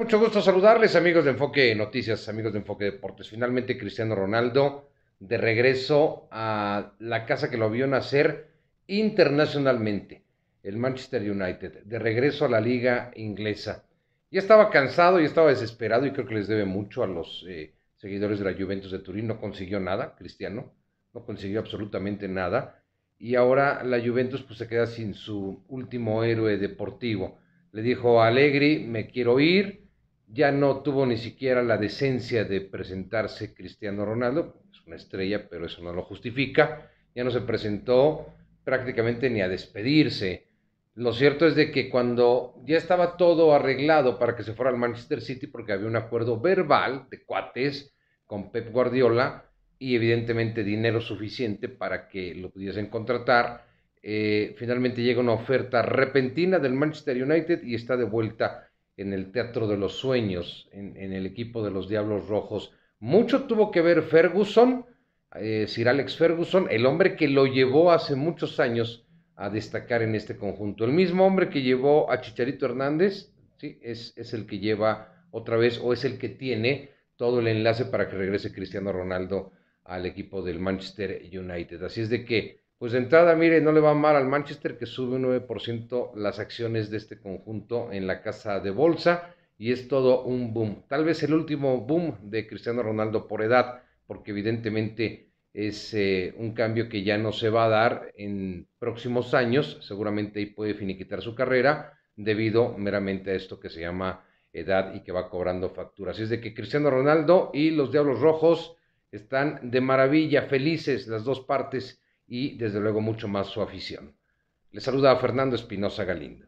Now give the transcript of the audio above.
Mucho gusto saludarles, amigos de Enfoque Noticias, amigos de Enfoque Deportes. Finalmente, Cristiano Ronaldo de regreso a la casa que lo vio nacer internacionalmente, el Manchester United, de regreso a la liga inglesa. Ya estaba cansado, y estaba desesperado y creo que les debe mucho a los eh, seguidores de la Juventus de Turín. No consiguió nada, Cristiano, no consiguió absolutamente nada. Y ahora la Juventus pues, se queda sin su último héroe deportivo. Le dijo a Allegri, me quiero ir, ya no tuvo ni siquiera la decencia de presentarse Cristiano Ronaldo, es una estrella, pero eso no lo justifica, ya no se presentó prácticamente ni a despedirse. Lo cierto es de que cuando ya estaba todo arreglado para que se fuera al Manchester City, porque había un acuerdo verbal de cuates con Pep Guardiola y evidentemente dinero suficiente para que lo pudiesen contratar, eh, finalmente llega una oferta repentina del Manchester United y está de vuelta en el Teatro de los Sueños, en, el equipo de los Diablos Rojos. Mucho tuvo que ver Ferguson, eh, Sir Alex Ferguson, el hombre que lo llevó hace muchos años a destacar en este conjunto. El mismo hombre que llevó a Chicharito Hernández, es el que lleva otra vez o es el que tiene todo el enlace para que regrese Cristiano Ronaldo al equipo del Manchester United. Así es de que pues de entrada, mire, no le va mal al Manchester que sube un 9% las acciones de este conjunto en la casa de bolsa y es todo un boom. Tal vez el último boom de Cristiano Ronaldo por edad, porque evidentemente es eh, un cambio que ya no se va a dar en próximos años, seguramente ahí puede finiquitar su carrera debido meramente a esto que se llama edad y que va cobrando facturas. es de que Cristiano Ronaldo y los Diablos Rojos están de maravilla, felices las dos partes y desde luego mucho más su afición. le saluda a Fernando Espinosa Galindo.